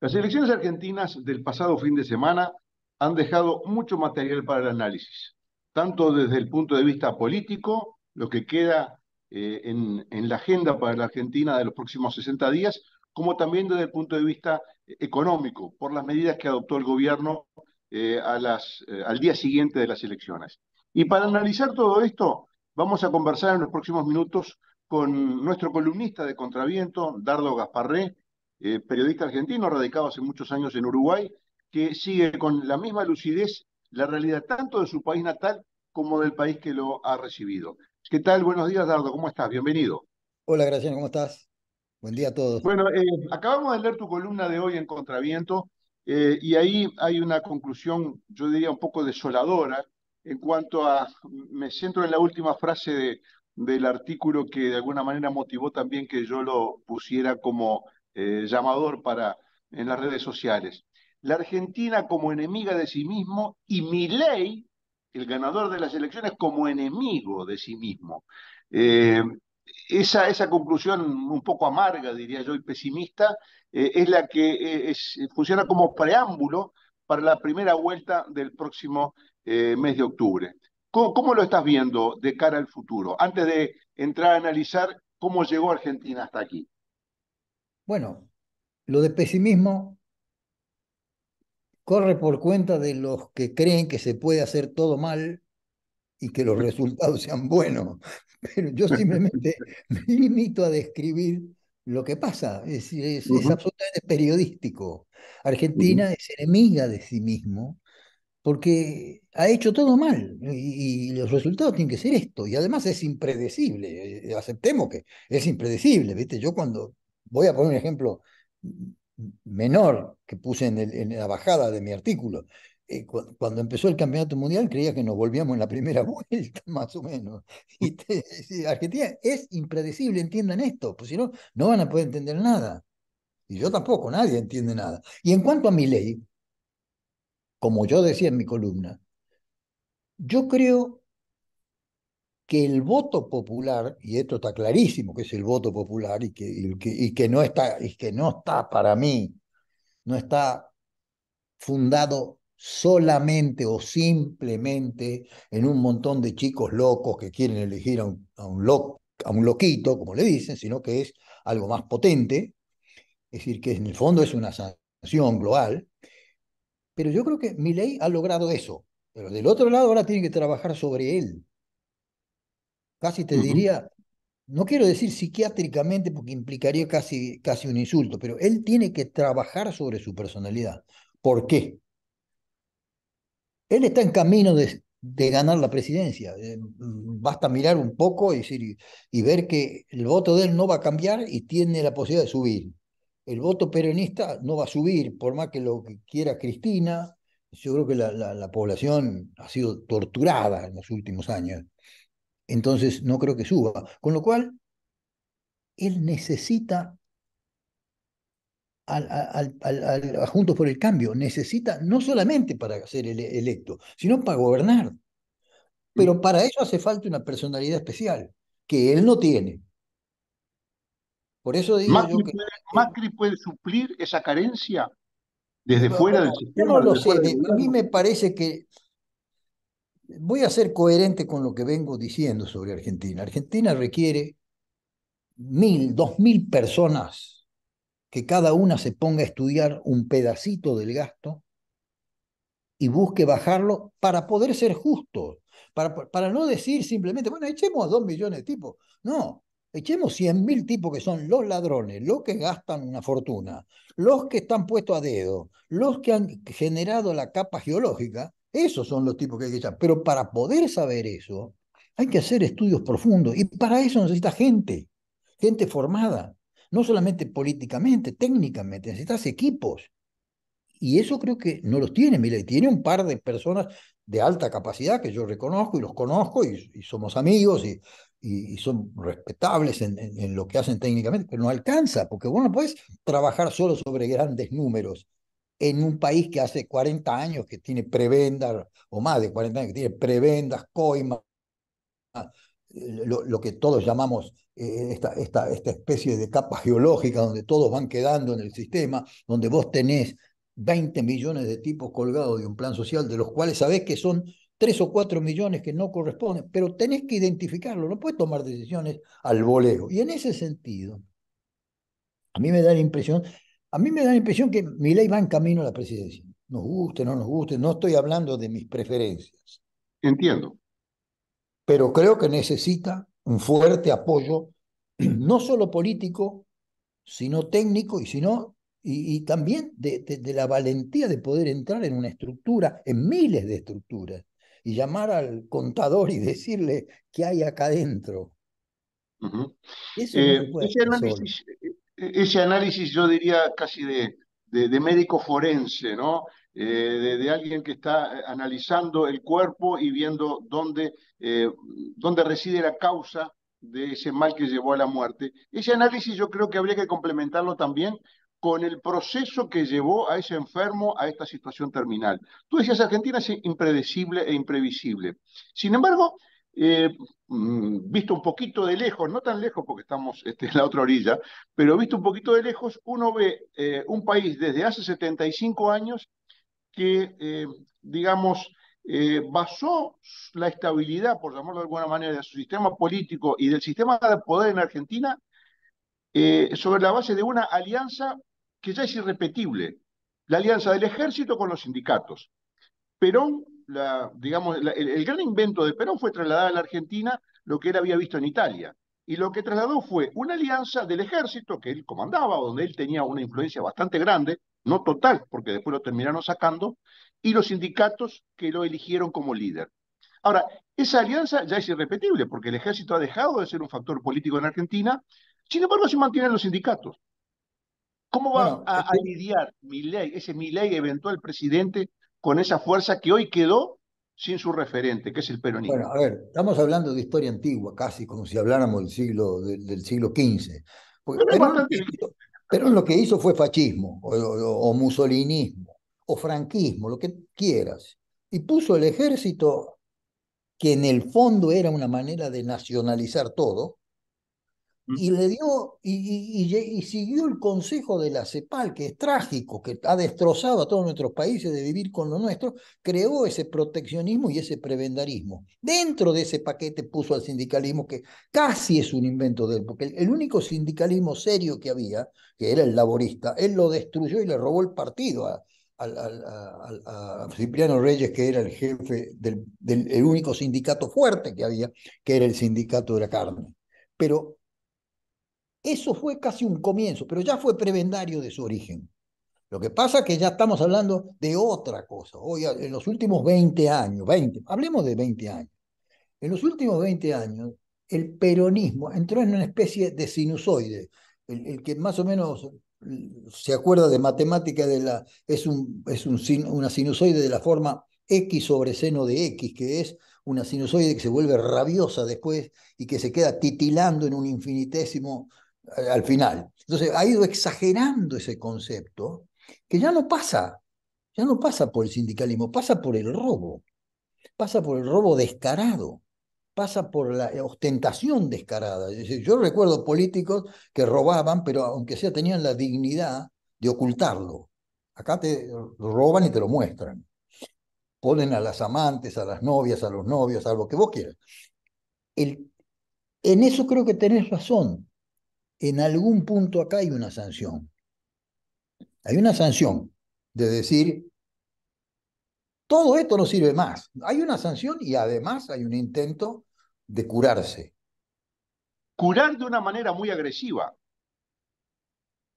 Las elecciones argentinas del pasado fin de semana han dejado mucho material para el análisis, tanto desde el punto de vista político, lo que queda eh, en, la agenda para la Argentina de los próximos 60 días, como también desde el punto de vista eh, económico, por las medidas que adoptó el gobierno eh, al día siguiente de las elecciones. Y para analizar todo esto, vamos a conversar en los próximos minutos con nuestro columnista de Contraviento, Dardo Gasparré, eh, periodista argentino radicado hace muchos años en Uruguay, que sigue con la misma lucidez la realidad tanto de su país natal como del país que lo ha recibido. ¿Qué tal? Buenos días, Dardo. ¿Cómo estás? Bienvenido. Hola, Graciano. ¿Cómo estás? Buen día a todos. Bueno, eh, acabamos de leer tu columna de hoy en Contraviento eh, y ahí hay una conclusión, yo diría, un poco desoladora en cuanto a, me centro en la última frase de, del artículo que de alguna manera motivó también que yo lo pusiera como eh, llamador para en las redes sociales. La Argentina como enemiga de sí mismo y Milei, el ganador de las elecciones, como enemigo de sí mismo. Eh, esa, esa, conclusión un poco amarga, diría yo, y pesimista, eh, es la que funciona como preámbulo para la primera vuelta del próximo mes de octubre. ¿Cómo lo estás viendo de cara al futuro? Antes de entrar a analizar cómo llegó Argentina hasta aquí. Bueno, lo de pesimismo corre por cuenta de los que creen que se puede hacer todo mal y que los resultados sean buenos. Pero yo simplemente me limito a describir lo que pasa. Es, absolutamente periodístico. Argentina es enemiga de sí mismo porque ha hecho todo mal y, y, los resultados tienen que ser esto. Y además es impredecible. Eh, aceptemos que es impredecible. ¿viste? Yo cuando voy a poner un ejemplo menor que puse en, la bajada de mi artículo. Eh, cuando empezó el campeonato mundial creía que nos volvíamos en la primera vuelta, más o menos. Mm. Argentina es impredecible, entiendan esto, pues si no, no van a poder entender nada. Y yo tampoco, nadie entiende nada. Y en cuanto a mi ley, como yo decía en mi columna, yo creo que el voto popular, y esto está clarísimo que es el voto popular y que, y que, no, está, que no está para mí, no está fundado solamente o simplemente en un montón de chicos locos que quieren elegir a un, a un, a un loquito, como le dicen, sino que es algo más potente, es decir, que en el fondo es una sanción global, pero yo creo que mi ley ha logrado eso, pero del otro lado ahora tiene que trabajar sobre él, casi te diría, no quiero decir psiquiátricamente porque implicaría casi, casi un insulto, pero él tiene que trabajar sobre su personalidad. ¿Por qué? Él está en camino de, ganar la presidencia. Eh, mm, basta mirar un poco y, ver que el voto de él no va a cambiar y tiene la posibilidad de subir. El voto peronista no va a subir, por más que lo quiera Cristina. Yo creo que la población ha sido torturada en los últimos años entonces no creo que suba. Con lo cual, él necesita al, Juntos por el Cambio, necesita no solamente para ser electo, sino para gobernar. Pero mm. para eso hace falta una personalidad especial, que él no tiene. Por eso digo Macri, que... puede, Macri puede suplir esa carencia desde fuera del sistema. Yo no lo sé, a mí me parece que voy a ser coherente con lo que vengo diciendo sobre Argentina. Argentina requiere mil, dos mil personas que cada una se ponga a estudiar un pedacito del gasto y busque bajarlo para poder ser justo. para, para no decir simplemente, bueno, echemos a dos millones de tipos. No, echemos cien mil tipos que son los ladrones, los que gastan una fortuna, los que están puestos a dedo, los que han generado la capa geológica esos son los tipos que hay que echar. Pero para poder saber eso, hay que hacer estudios profundos y para eso necesita gente, gente formada, no solamente políticamente, técnicamente, necesitas equipos. Y eso creo que no los tiene mire, Tiene un par de personas de alta capacidad que yo reconozco y los conozco y, somos amigos y, son respetables en, lo que hacen técnicamente, pero no alcanza, porque vos no puedes trabajar solo sobre grandes números en un país que hace 40 años que tiene prebendas, o más de 40 años que tiene prebendas, coimas, lo, que todos llamamos eh, esta, esta, esta especie de capa geológica donde todos van quedando en el sistema, donde vos tenés 20 millones de tipos colgados de un plan social, de los cuales sabés que son 3 o 4 millones que no corresponden, pero tenés que identificarlo, no puedes tomar decisiones al voleo. Y en ese sentido, a mí me da la impresión a mí me da la impresión que mi ley va en camino a la presidencia. Nos guste, no nos guste, no estoy hablando de mis preferencias. Entiendo. Pero creo que necesita un fuerte apoyo, no solo político, sino técnico y, sino, y, también de, la valentía de poder entrar en una estructura, en miles de estructuras, y llamar al contador y decirle qué hay acá adentro. Eso es eh, e-, ese análisis yo diría casi de, de, médico forense, ¿no? Eh, de, alguien que está eh, analizando el cuerpo y viendo dónde, eh, dónde reside la causa de ese mal que llevó a la muerte. Ese análisis yo creo que habría que complementarlo también con el proceso que llevó a ese enfermo a esta situación terminal. Tú decías, Argentina es impredecible e imprevisible. Sin embargo, eh, mm, visto un poquito de lejos, no tan lejos porque estamos este, en la otra orilla, pero visto un poquito de lejos, uno ve eh, un país desde hace 75 años que, eh, digamos, basó la estabilidad, por llamarlo de alguna manera, de su sistema político y del sistema de poder en Argentina sobre la base de una alianza que ya es irrepetible, la alianza del ejército con los sindicatos. Perón digamos, el, gran invento de Perón fue trasladar a la Argentina lo que él había visto en Italia. Y lo que trasladó fue una alianza del ejército que él comandaba, donde él tenía una influencia bastante grande, no total, porque después lo terminaron sacando, y los sindicatos que lo eligieron como líder. Ahora, esa alianza ya es irrepetible, porque el ejército ha dejado de ser un factor político en Argentina, sin embargo se mantienen los sindicatos. ¿Cómo va a, lidiar ley, ese ley eventual presidente con esa fuerza que hoy quedó sin su referente, que es el peronismo. Bueno, a ver, estamos hablando de historia antigua, casi como si habláramos del siglo, del, siglo XV. Pues, pero lo que hizo fue fascismo, o, o, o o franquismo, lo que quieras. Y puso el ejército, que en el fondo era una manera de nacionalizar todo, y le dio y, siguió el consejo de la CEPAL, que es trágico, que ha destrozado a todos nuestros países de vivir con lo nuestro, creó ese proteccionismo y ese prebendarismo. Dentro de ese paquete puso al sindicalismo, que casi es un invento de él, porque el, único sindicalismo serio que había, que era el laborista, él lo destruyó y le robó el partido a, Cipriano Reyes, que era el jefe del, único sindicato fuerte que había, que era el sindicato de la carne. Pero eso fue casi un comienzo, pero ya fue prebendario de su origen. Lo que pasa es que ya estamos hablando de otra cosa. Hoy, en los últimos 20 años, 20, hablemos de 20 años. En los últimos 20 años, el peronismo entró en una especie de sinusoide. El, que más o menos mm, se acuerda de matemática de la, es, un, una sinusoide de la forma x sobre seno de x, que es una sinusoide que se vuelve rabiosa después y que se queda titilando en un infinitésimo eh, al final. Entonces ha ido exagerando ese concepto que ya no pasa, ya no pasa por el sindicalismo, pasa por el robo, pasa por el robo descarado, pasa por la ostentación descarada. yo recuerdo políticos que robaban, pero aunque sea tenían la dignidad de ocultarlo. Acá te roban y te lo muestran. Ponen a las amantes, a las novias, a los novios, a lo que vos quieras. en eso creo que tenés razón en algún punto acá hay una sanción. Hay una sanción de decir, todo esto no sirve más. Hay una sanción y además hay un intento de curarse. Curar de una manera muy agresiva.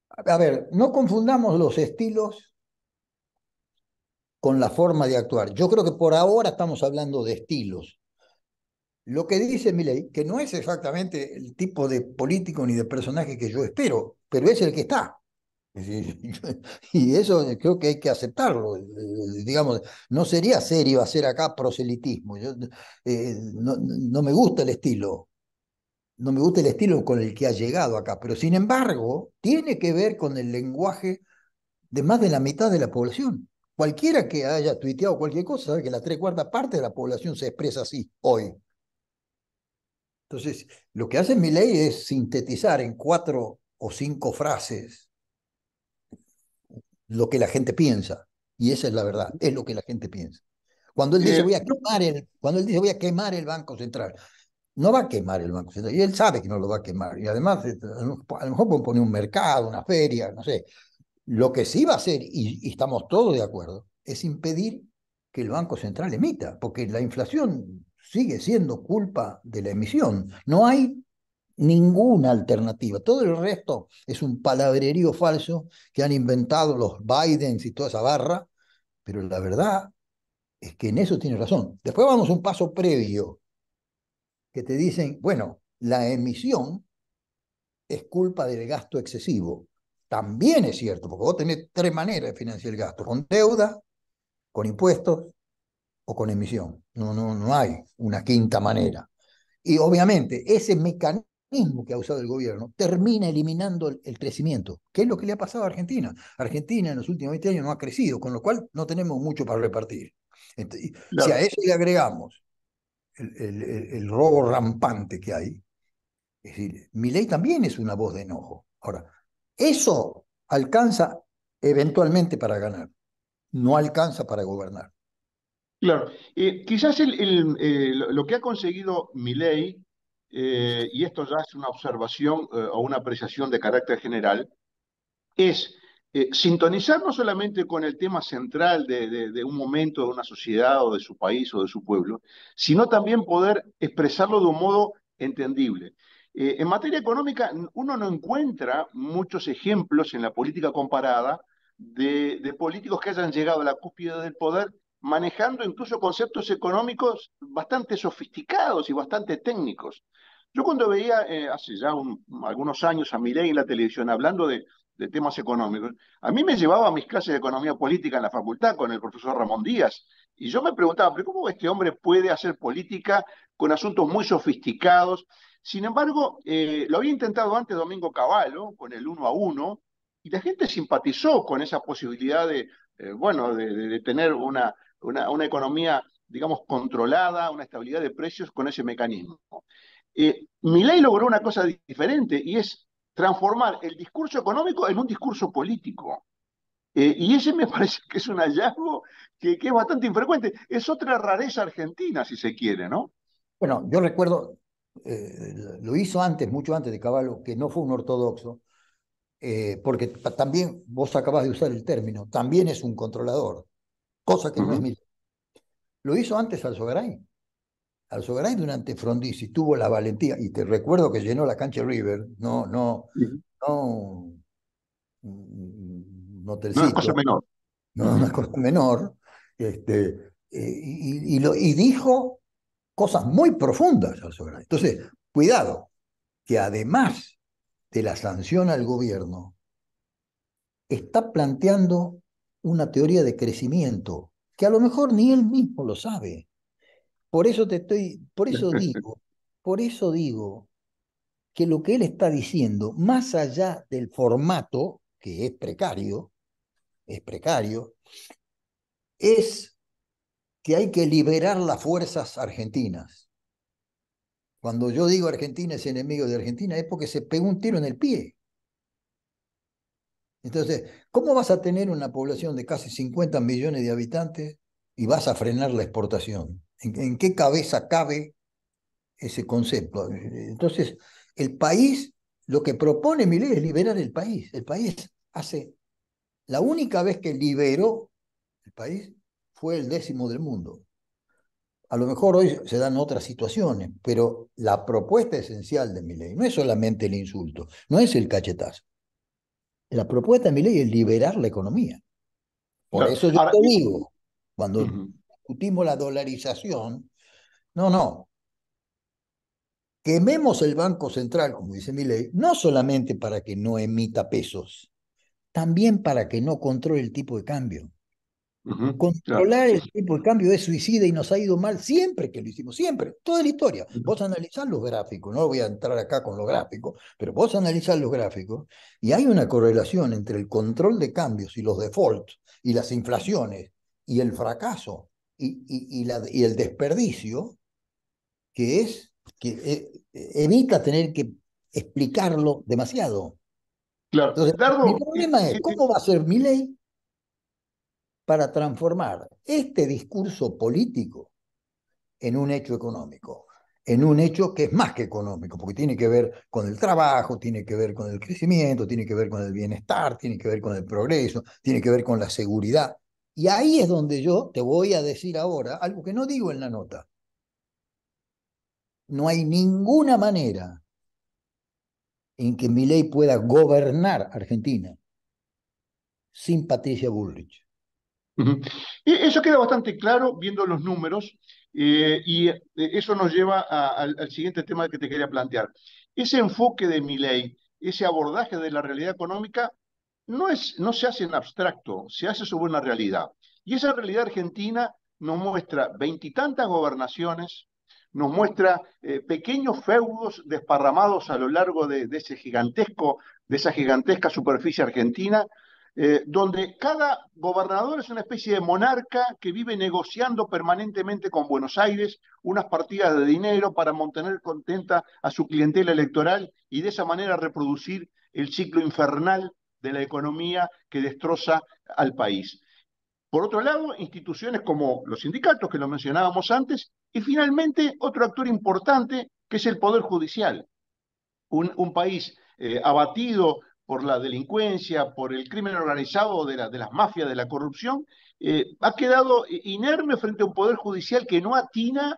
A ver, no confundamos los estilos con la forma de actuar. Yo creo que por ahora estamos hablando de estilos. Lo que dice ley que no es exactamente el tipo de político ni de personaje que yo espero, pero es el que está. Y eso creo que hay que aceptarlo. Eh, eh, digamos, no sería serio hacer acá proselitismo. Yo, eh, no, me gusta el estilo. No me gusta el estilo con el que ha llegado acá. Pero sin embargo, tiene que ver con el lenguaje de más de la mitad de la población. Cualquiera que haya tuiteado cualquier cosa sabe que la tres cuartas parte de la población se expresa así hoy. Entonces, lo que hace mi ley es sintetizar en cuatro o cinco frases lo que la gente piensa. Y esa es la verdad, es lo que la gente piensa. Cuando él dice eh, voy a quemar el, cuando él dice voy a quemar el Banco Central, no va a quemar el Banco Central. Y él sabe que no lo va a quemar. Y además, eh, a lo mejor puede poner un mercado, una feria, no sé. Lo que sí va a hacer, y estamos todos de acuerdo, es impedir que el Banco Central emita, porque la inflación sigue siendo culpa de la emisión. No hay ninguna alternativa. Todo el resto es un palabrerío falso que han inventado los Biden y toda esa barra, pero la verdad es que en eso tiene razón. Después vamos a un paso previo, que te dicen, bueno, la emisión es culpa del gasto excesivo. También es cierto, porque vos tenés tres maneras de financiar el gasto, con deuda, con impuestos o con emisión. No, no, no hay una quinta manera. Y obviamente ese mecanismo que ha usado el gobierno termina eliminando el, crecimiento, que es lo que le ha pasado a Argentina. Argentina en los últimos 20 años no ha crecido, con lo cual no tenemos mucho para repartir. Si a eso le agregamos el, el, robo rampante que hay, es decir, mi ley también es una voz de enojo. Ahora, eso alcanza eventualmente para ganar, no alcanza para gobernar. Claro, eh, quizás eh, lo que ha conseguido Milei, ley eh, y esto ya es una observación o una apreciación de carácter general, es sintonizar no solamente con el tema central de, un momento de una sociedad o de su país o de su pueblo, sino también poder expresarlo de un modo entendible. en materia económica, uno no encuentra muchos ejemplos en la política comparada de, de políticos que hayan llegado a la cúspide del poder manejando incluso conceptos económicos bastante sofisticados y bastante técnicos. Yo cuando veía eh, hace ya algunos años a Mireille en la televisión hablando de, temas económicos, a mí me llevaba a mis clases de economía política en la facultad con el profesor Ramón Díaz, y yo me preguntaba, ¿pero cómo este hombre puede hacer política con asuntos muy sofisticados? Sin embargo, eh, lo había intentado antes Domingo Cavallo con el uno a uno, y la gente simpatizó con esa posibilidad de, eh, bueno, de tener una, una, economía, digamos, controlada, una estabilidad de precios con ese mecanismo. Eh, ley logró una cosa diferente y es transformar el discurso económico en un discurso político. Eh, y ese me parece que es un hallazgo que, es bastante infrecuente. Es otra rareza argentina, si se quiere, ¿no? Bueno, yo recuerdo, eh, lo hizo antes, mucho antes de Caballo, que no fue un ortodoxo, eh, porque también vos acabas de usar el término, también es un controlador que lo hizo antes al Soberay. Al Soberay durante Frondizi tuvo la valentía, y te recuerdo que llenó la cancha River, no, no, mm, mm, no, no No, cosa menor. No, una cosa menor. Este, eh, y, lo, y dijo cosas muy profundas al Entonces, cuidado, que además de la sanción al gobierno, está planteando una teoría de crecimiento, que a lo mejor ni él mismo lo sabe. Por eso te estoy, por eso digo, por eso digo que lo que él está diciendo, más allá del formato, que es precario, es precario, es que hay que liberar las fuerzas argentinas. Cuando yo digo Argentina es enemigo de Argentina es porque se pegó un tiro en el pie. Entonces, ¿cómo vas a tener una población de casi 50 millones de habitantes y vas a frenar la exportación? ¿En, qué cabeza cabe ese concepto? Entonces, el país, lo que propone mi es liberar el país. El país hace, la única vez que liberó el país fue el décimo del mundo. A lo mejor hoy se dan otras situaciones, pero la propuesta esencial de mi no es solamente el insulto, no es el cachetazo la propuesta de ley es liberar la economía. Por eso yo te digo, cuando discutimos la dolarización, no, no. Quememos el Banco Central, como dice ley, no solamente para que no emita pesos, también para que no controle el tipo de cambio. Controlar el tipo de cambio es suicida y nos ha ido mal siempre que lo hicimos, siempre, toda la historia. Vos analizás los gráficos, no voy a entrar acá con los gráficos, pero vos analizás los gráficos y hay una correlación entre el control de cambios y los defaults y las inflaciones y el fracaso y, y, la, el desperdicio que es que eh, evita tener que explicarlo demasiado. Claro. Entonces, mi problema eh, es, ¿cómo va a ser mi ley para transformar este discurso político en un hecho económico, en un hecho que es más que económico, porque tiene que ver con el trabajo, tiene que ver con el crecimiento, tiene que ver con el bienestar, tiene que ver con el progreso, tiene que ver con la seguridad. Y ahí es donde yo te voy a decir ahora algo que no digo en la nota. No hay ninguna manera en que mi ley pueda gobernar Argentina sin Patricia Bullrich. Y Eso queda bastante claro viendo los números eh, y eh, eso nos lleva al siguiente tema que te quería plantear. Ese enfoque de mi ley, ese abordaje de la realidad económica, no, es, no se hace en abstracto, se hace sobre una realidad. Y esa realidad argentina nos muestra veintitantas gobernaciones, nos muestra eh, pequeños feudos desparramados a lo largo de, ese gigantesco, de esa gigantesca superficie argentina, eh, donde cada gobernador es una especie de monarca que vive negociando permanentemente con Buenos Aires unas partidas de dinero para mantener contenta a su clientela electoral y de esa manera reproducir el ciclo infernal de la economía que destroza al país. Por otro lado, instituciones como los sindicatos, que lo mencionábamos antes, y finalmente otro actor importante, que es el Poder Judicial. Un, país eh, abatido por la delincuencia, por el crimen organizado de, las mafias, de la corrupción, eh, ha quedado inerme frente a un poder judicial que no atina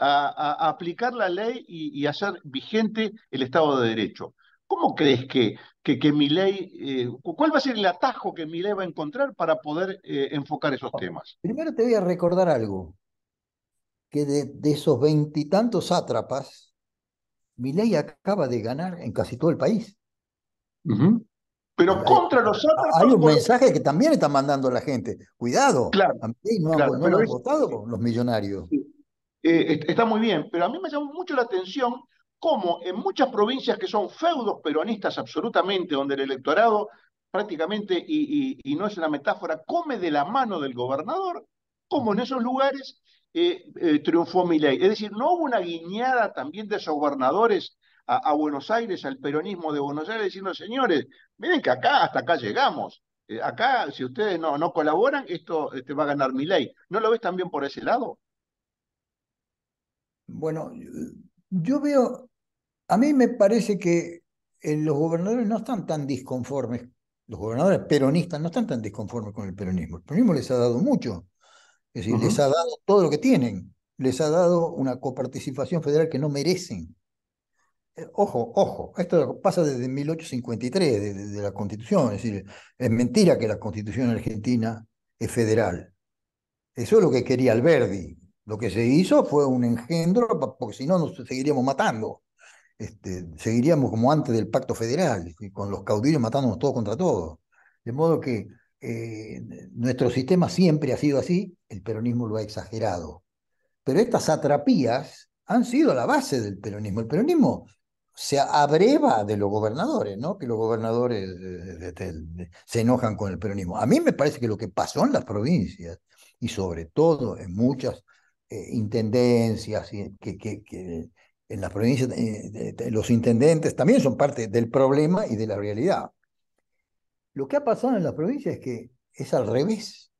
a, aplicar la ley y, hacer vigente el Estado de Derecho. ¿Cómo crees que, que, mi ley, eh, cuál va a ser el atajo que mi ley va a encontrar para poder eh, enfocar esos ah, temas? Primero te voy a recordar algo, que de, de esos veintitantos sátrapas, mi ley acaba de ganar en casi todo el país. Pero hay, contra nosotros. Hay un mensaje que también está mandando la gente. Cuidado. Claro, no, lo han votado eh, los millonarios. Eh, está muy bien, pero a mí me llamó mucho la atención cómo en muchas provincias que son feudos peronistas absolutamente, donde el electorado prácticamente, y, no es una metáfora, come de la mano del gobernador, como en esos lugares eh, triunfó mi Es decir, no hubo una guiñada también de esos gobernadores a, Buenos Aires, al peronismo de Buenos Aires, diciendo, señores, miren que acá, hasta acá llegamos. Eh, acá, si ustedes no, no colaboran, esto te este, va a ganar mi ley. ¿No lo ves también por ese lado? Bueno, yo veo, a mí me parece que eh, los gobernadores no están tan disconformes, los gobernadores peronistas no están tan disconformes con el peronismo. El peronismo les ha dado mucho, es decir, les ha dado todo lo que tienen, les ha dado una coparticipación federal que no merecen, eh, ojo, ojo, esto pasa desde 1853, desde de la Constitución, es decir, es mentira que la Constitución argentina es federal. Eso es lo que quería Alberdi. Lo que se hizo fue un engendro, porque si no nos seguiríamos matando. Este, seguiríamos como antes del pacto federal, con los caudillos matándonos todos contra todos. De modo que eh, nuestro sistema siempre ha sido así, el peronismo lo ha exagerado. Pero estas atrapías han sido la base del peronismo. El peronismo se abreva de los gobernadores, ¿no? Que los gobernadores eh, este, se enojan con el peronismo. A mí me parece que lo que pasó en las provincias y sobre todo en muchas eh, intendencias que, que, en las provincias eh, los intendentes también son parte del problema y de la realidad. Lo que ha pasado en las provincias es que es al revés.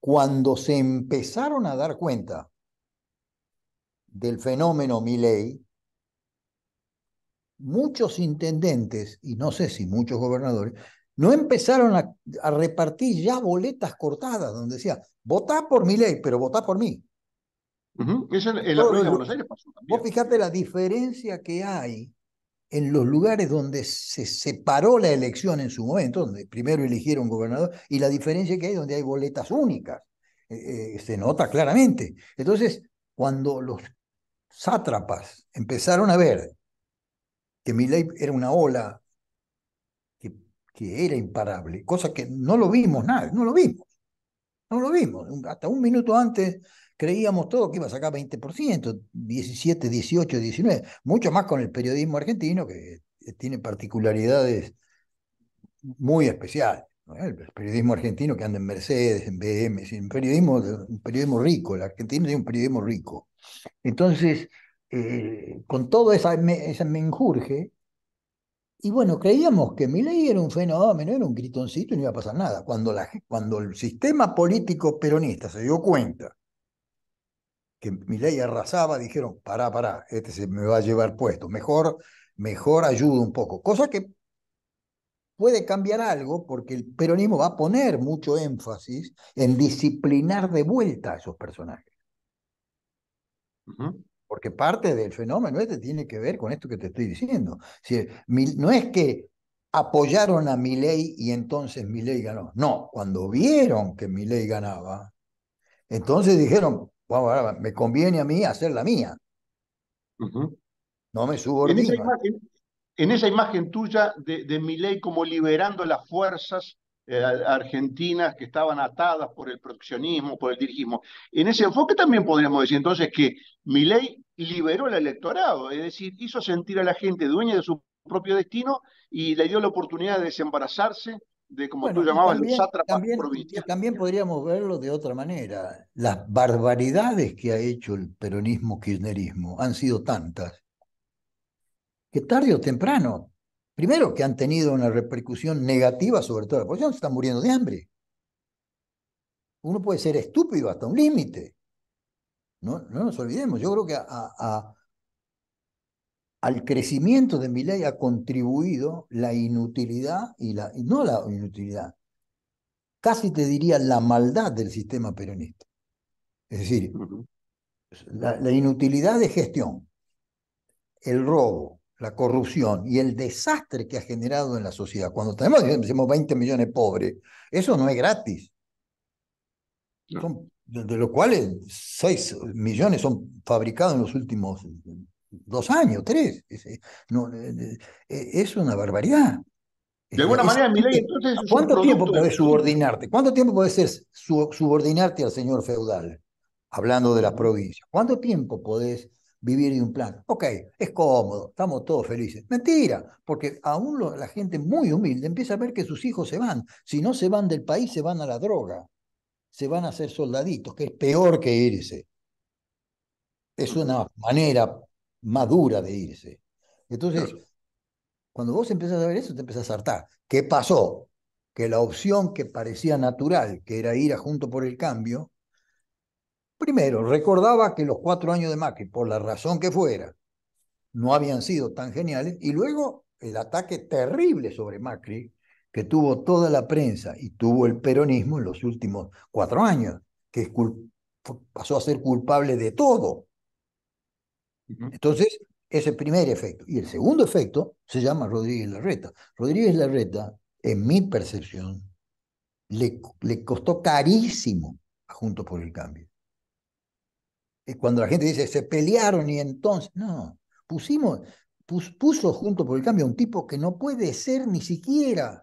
Cuando se empezaron a dar cuenta del fenómeno Milei, muchos intendentes, y no sé si muchos gobernadores, no empezaron a, repartir ya boletas cortadas donde decía, votá por mi ley, pero votá por mí. Uh la de Buenos pasó también. Vos fijate la diferencia que hay en los lugares donde se separó la elección en su momento, donde primero eligieron gobernador, y la diferencia que hay donde hay boletas únicas. Eh, eh, se nota claramente. Entonces, cuando los sátrapas empezaron a ver que Milley era una ola que, que, era imparable, cosa que no lo vimos nada, no lo vimos, no lo vimos. Hasta un minuto antes creíamos todo que iba a sacar 20%, 17, 18, 19, mucho más con el periodismo argentino que eh, tiene particularidades muy especiales. El periodismo argentino que anda en Mercedes, en BM, es un periodismo, un periodismo rico, el argentino tiene un periodismo rico. Entonces, eh, con todo esa, ese menjurje. Y bueno, creíamos que ley era un fenómeno, era un gritoncito y no iba a pasar nada. Cuando, la, cuando el sistema político peronista se dio cuenta que ley arrasaba, dijeron, pará, pará, este se me va a llevar puesto, mejor, mejor ayuda un poco. Cosa que puede cambiar algo porque el peronismo va a poner mucho énfasis en disciplinar de vuelta a esos personajes porque parte del fenómeno este tiene que ver con esto que te estoy diciendo. no es que apoyaron a Milei y entonces Milei ganó. No, cuando vieron que Milei ganaba, entonces dijeron, me conviene a mí hacer la mía. No me subo En esa imagen, en esa imagen tuya de, de Milei como liberando las fuerzas eh, argentinas que estaban atadas por el proteccionismo, por el dirigismo. En ese enfoque también podríamos decir entonces que Milei liberó el electorado, es decir, hizo sentir a la gente dueña de su propio destino y le dio la oportunidad de desembarazarse de como tú llamabas también, sátrapas también, también, podríamos verlo de otra manera. Las barbaridades que ha hecho el peronismo kirchnerismo han sido tantas que tarde o temprano primero que han tenido una repercusión negativa sobre toda la población, se están muriendo de hambre. Uno puede ser estúpido hasta un límite. No, no, nos olvidemos, yo creo que al crecimiento de ley ha contribuido la inutilidad y la, no la inutilidad, casi te diría la maldad del sistema peronista. Es decir, la inutilidad de gestión, el robo, la corrupción y el desastre que ha generado en la sociedad, cuando tenemos, decimos, 20 millones pobres, eso no es gratis. de, lo los cuales 6 millones son fabricados en los últimos dos años, tres. Es, eh, eh, eh, una barbaridad. De alguna manera, mi ley, entonces. ¿Cuánto tiempo puedes subordinarte? ¿Cuánto tiempo puedes ser, subordinarte al señor feudal? Hablando de la provincia. ¿Cuánto tiempo podés vivir en un plan. Ok, es cómodo, estamos todos felices. Mentira, porque aún la gente muy humilde empieza a ver que sus hijos se van. Si no se van del país, se van a la droga, se van a ser soldaditos, que es peor que irse. Es una manera madura de irse. Entonces, cuando vos empiezas a ver eso, te empezás a hartar. ¿Qué pasó? Que la opción que parecía natural, que era ir a Junto por el Cambio, Primero, recordaba que los cuatro años de Macri, por la razón que fuera, no habían sido tan geniales, y luego el ataque terrible sobre Macri que tuvo toda la prensa y tuvo el peronismo en los últimos cuatro años, que pasó a ser culpable de todo. Entonces, ese primer efecto. Y el segundo efecto se llama Rodríguez Larreta. Rodríguez Larreta, en mi percepción, le, le costó carísimo a Juntos por el Cambio cuando la gente dice, se pelearon y entonces, no, pusimos, puso junto por el cambio a un tipo que no puede ser ni siquiera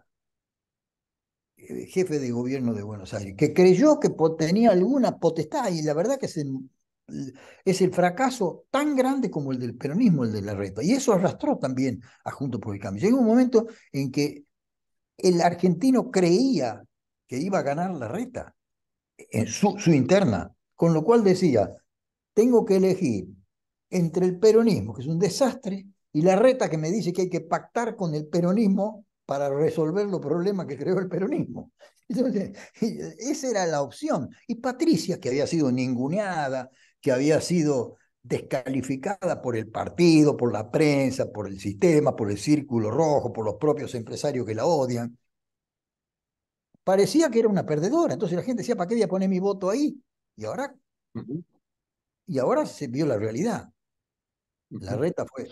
jefe de gobierno de Buenos Aires, que creyó que tenía alguna potestad y la verdad que es el fracaso tan grande como el del peronismo, el de la reta. Y eso arrastró también a junto por el Cambio. Llegó un momento en que el argentino creía que iba a ganar la reta en su interna, con lo cual decía, tengo que elegir entre el peronismo, que es un desastre, y la reta que me dice que hay que pactar con el peronismo para resolver los problemas que creó el peronismo. Entonces, eh, esa era la opción. Y Patricia, que había sido ninguneada, que había sido descalificada por el partido, por la prensa, por el sistema, por el círculo rojo, por los propios empresarios que la odian, parecía que era una perdedora. Entonces la gente decía, ¿para qué voy a poner mi voto ahí? Y ahora y ahora se vio la realidad. La reta fue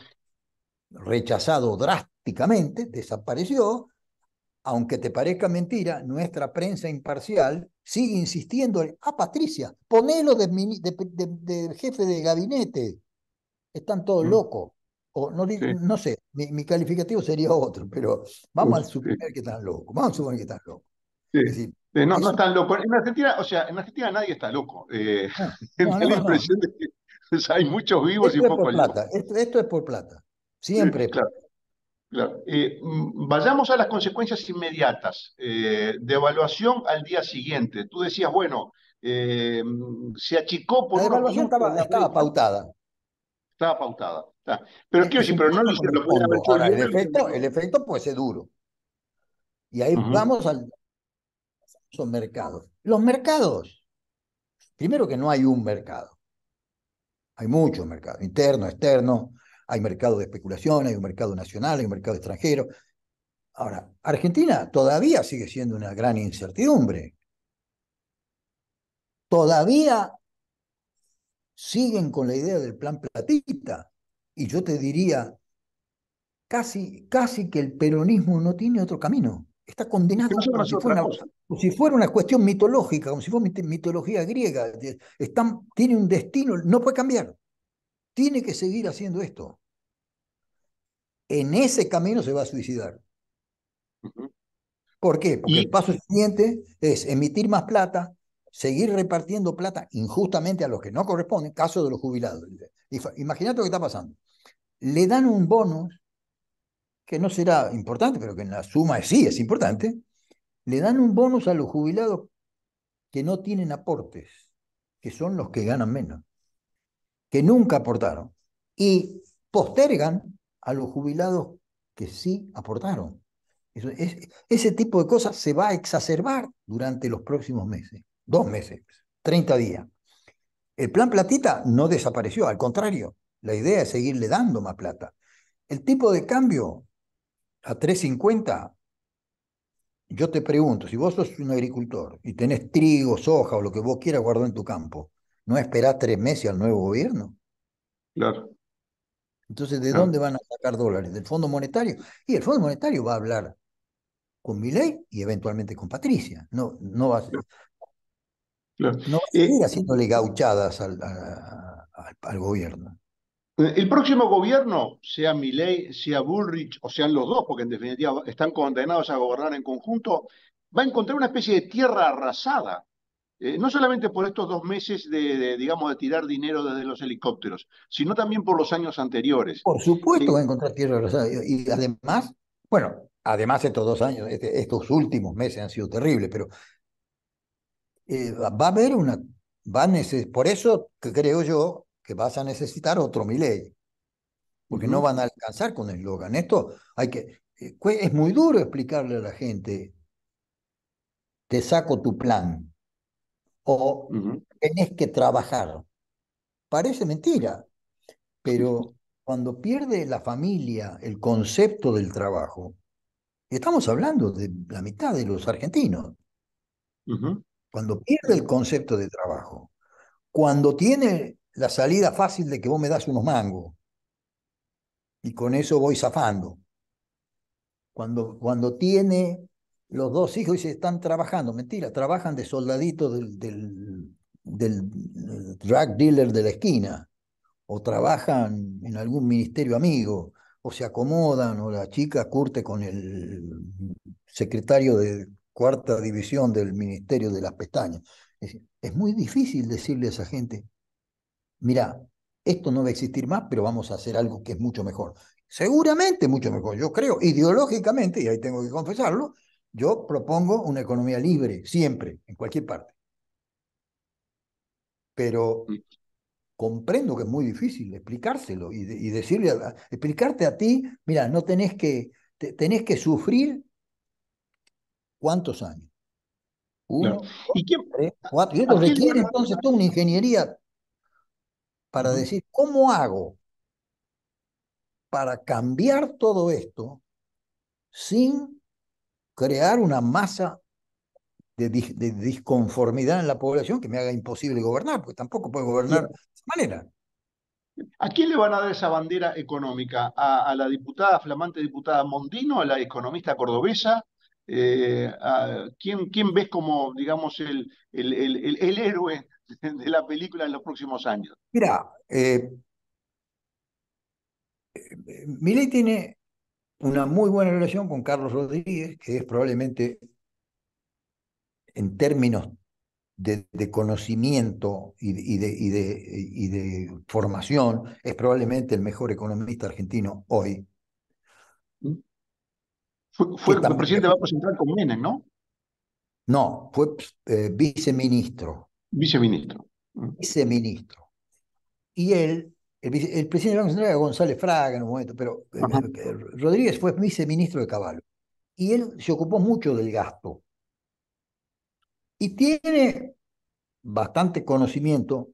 rechazado drásticamente, desapareció, aunque te parezca mentira, nuestra prensa imparcial sigue insistiendo en, ah, Patricia, ponelo de, jefe de gabinete, están todos mm. locos. O no, no sé, mi, calificativo sería otro, pero vamos a suponer que están locos, vamos a suponer que están locos. Sí. no, no están locos. En Argentina, o sea, en Argentina nadie está loco. hay muchos vivos y poco es Esto, es por plata. Siempre. claro. Eh, mm, vayamos a las consecuencias inmediatas. Eh, de evaluación al día siguiente. Tú decías, bueno, eh, se achicó por. La evaluación estaba, pautada. Estaba pautada. pero quiero decir, pero no lo hicieron. El, efecto, el efecto puede ser duro. Y ahí vamos al, son mercados. Los mercados, primero que no hay un mercado. Hay muchos mercados, interno, externo, hay mercado de especulación, hay un mercado nacional, hay un mercado extranjero. Ahora, Argentina todavía sigue siendo una gran incertidumbre. Todavía siguen con la idea del plan platita. Y yo te diría, casi, casi que el peronismo no tiene otro camino está condenado a si, fuera una, si, fuera una, cuestión mitológica, como si fuera mitología griega. tiene un destino, no puede cambiar. Tiene que seguir haciendo esto. En ese camino se va a suicidar. ¿Por qué? Porque el paso siguiente es emitir más plata, seguir repartiendo plata injustamente a los que no corresponden, caso de los jubilados. Imagínate lo que está pasando. Le dan un bonus que no será importante, pero que en la suma sí es importante, le dan un bonus a los jubilados que no tienen aportes, que son los que ganan menos, que nunca aportaron, y postergan a los jubilados que sí aportaron. ese tipo de cosas se va a exacerbar durante los próximos meses, dos meses, 30 días. El plan platita no desapareció, al contrario, la idea es seguirle dando más plata. El tipo de cambio a 3.50, yo te pregunto, si vos sos un agricultor y tenés trigo, soja o lo que vos quieras guardar en tu campo, ¿no esperás tres meses al nuevo gobierno? Claro. Entonces, ¿de ah. dónde van a sacar dólares? ¿Del Fondo Monetario? Y el Fondo Monetario va a hablar con Milei y eventualmente con Patricia. No, no va a No a eh, seguir haciéndole gauchadas al, al gobierno. El próximo gobierno, sea Milley, sea Bullrich, o sean los dos, porque en definitiva están condenados a gobernar en conjunto, va a encontrar una especie de tierra arrasada. Eh, no solamente por estos dos meses de, digamos, de tirar dinero desde los helicópteros, sino también por los años anteriores. Por supuesto va a encontrar tierra arrasada. Y además, bueno, además estos dos años, este, estos últimos meses han sido terribles, pero eh, va a haber una... Va por eso creo yo que vas a necesitar otro Milei, porque no van a alcanzar con el eslogan. Esto hay que, eh, es muy duro explicarle a la gente, te saco tu plan, o tienes tenés que trabajar. Parece mentira, pero cuando pierde la familia el concepto del trabajo, estamos hablando de la mitad de los argentinos, cuando pierde el concepto de trabajo, cuando tiene la salida fácil de que vos me das unos mangos. Y con eso voy zafando. Cuando, cuando tiene los dos hijos y se están trabajando, mentira, trabajan de soldadito del, del, drug dealer de la esquina, o trabajan en algún ministerio amigo, o se acomodan, o la chica curte con el secretario de cuarta división del Ministerio de las Pestañas. es muy difícil decirle a esa gente, mira, esto no va a existir más, pero vamos a hacer algo que es mucho mejor. Seguramente mucho mejor, yo creo, ideológicamente, y ahí tengo que confesarlo, yo propongo una economía libre, siempre, en cualquier parte. Pero mm. comprendo que es muy difícil explicárselo y, decirle, explicarte a ti, mira, no tenés que, tenés que sufrir cuántos años. Uno, ¿Y tres, cuatro. Y esto requiere entonces toda una ingeniería para decir, ¿cómo hago para cambiar todo esto sin crear una masa de, disconformidad en la población que me haga imposible gobernar, porque tampoco puedo gobernar de esa manera? ¿A quién le van a dar esa bandera económica? ¿A, la diputada, flamante diputada Mondino, a la economista cordobesa? Eh, a, ¿quién, ¿quién, ves como, digamos, el, el, el héroe de la película en los próximos años? Mira, eh, tiene una muy buena relación con Carlos Rodríguez, que es probablemente en términos de, conocimiento y, de, y, de, y de formación, es probablemente el mejor economista argentino hoy. Fue, fue presidente del Banco Central con Menem, ¿no? No, fue eh, viceministro. Viceministro. Mm. Viceministro. Y él, el, presidente del Banco Central González Fraga en un momento, pero eh, eh, Rodríguez fue viceministro de Caballo. Y él se ocupó mucho del gasto. Y tiene bastante conocimiento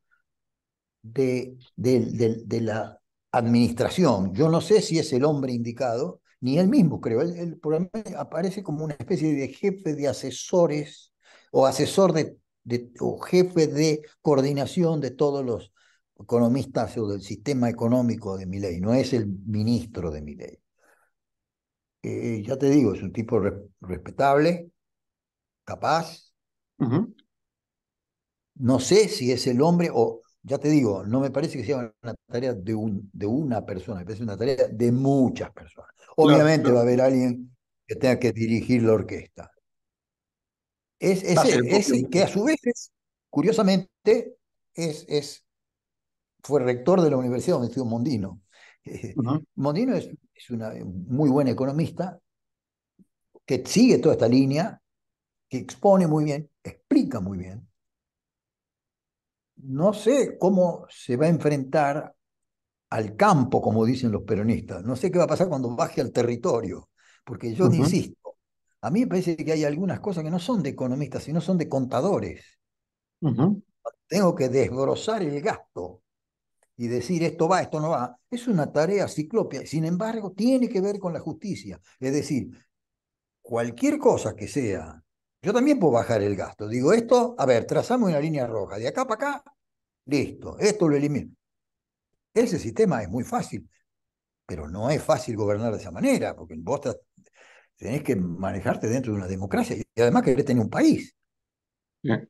de, la administración. Yo no sé si es el hombre indicado, ni él mismo creo. Él, él aparece como una especie de jefe de asesores o asesor de o jefe de coordinación de todos los economistas o del sistema económico de Miley, no es el ministro de Miley. Eh, ya te digo, es un tipo respetable, capaz. No sé si es el hombre, o ya te digo, no me parece que sea una tarea de, de una persona, me parece una tarea de muchas personas. Obviamente va a haber alguien que tenga que dirigir la orquesta. Es, ese, que a su vez, curiosamente, es, es, fue rector de la Universidad donde estudió Mondino. Eh, Mondino es, es una muy buen economista que sigue toda esta línea, que expone muy bien, explica muy bien. No sé cómo se va a enfrentar al campo, como dicen los peronistas. No sé qué va a pasar cuando baje al territorio, porque yo insisto, a mí me parece que hay algunas cosas que no son de economistas, sino son de contadores. Tengo que desbrozar el gasto y decir esto va, esto no va. Es una tarea ciclopia, sin embargo, tiene que ver con la justicia. Es decir, cualquier cosa que sea, yo también puedo bajar el gasto. Digo esto, a ver, trazamos una línea roja, de acá para acá, listo, esto lo elimino. Ese sistema es muy fácil, pero no es fácil gobernar de esa manera, porque vos tenés que manejarte dentro de una democracia y además querés tener un país.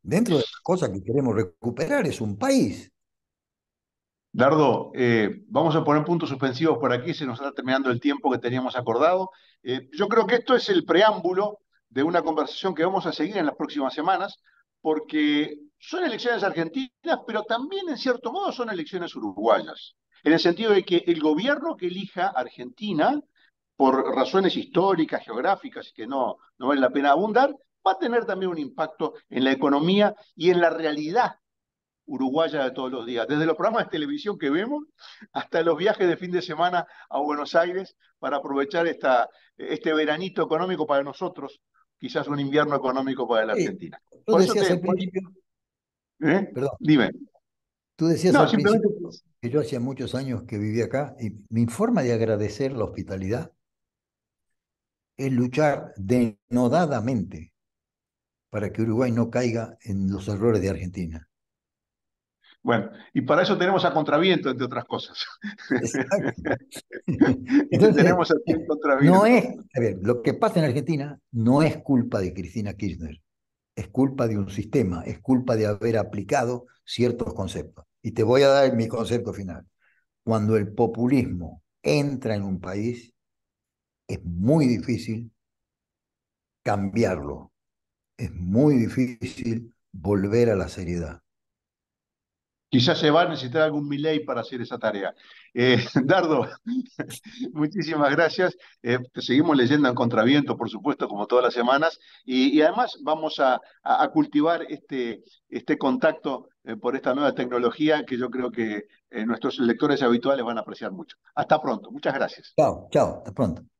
Dentro de las cosas que queremos recuperar es un país. Dardo, eh, vamos a poner puntos suspensivos por aquí, se nos está terminando el tiempo que teníamos acordado. Eh, yo creo que esto es el preámbulo de una conversación que vamos a seguir en las próximas semanas, porque son elecciones argentinas, pero también en cierto modo son elecciones uruguayas, en el sentido de que el gobierno que elija Argentina por razones históricas, geográficas, que no, no vale la pena abundar, va a tener también un impacto en la economía y en la realidad uruguaya de todos los días, desde los programas de televisión que vemos hasta los viajes de fin de semana a Buenos Aires para aprovechar esta, este veranito económico para nosotros, quizás un invierno económico para la Argentina. tú decías principio... ¿Eh? Perdón. Dime. Tú decías principio que yo hacía muchos años que vivía acá y mi forma de agradecer la hospitalidad es luchar denodadamente para que Uruguay no caiga en los errores de Argentina. Bueno, y para eso tenemos a Contraviento, entre otras cosas. Entonces, tenemos a Contraviento. a ver, lo que pasa en Argentina no es culpa de Cristina Kirchner, es culpa de un sistema, es culpa de haber aplicado ciertos conceptos. Y te voy a dar mi concepto final. Cuando el populismo entra en un país, es muy difícil cambiarlo. Es muy difícil volver a la seriedad. Quizás se va a necesitar algún Miley para hacer esa tarea. Eh, Dardo, muchísimas gracias. Eh, seguimos leyendo en Contraviento, por supuesto, como todas las semanas. Y, además vamos a, cultivar este, este contacto eh, por esta nueva tecnología que yo creo que nuestros lectores habituales van a apreciar mucho. Hasta pronto. Muchas gracias. Chao, chao. Hasta pronto.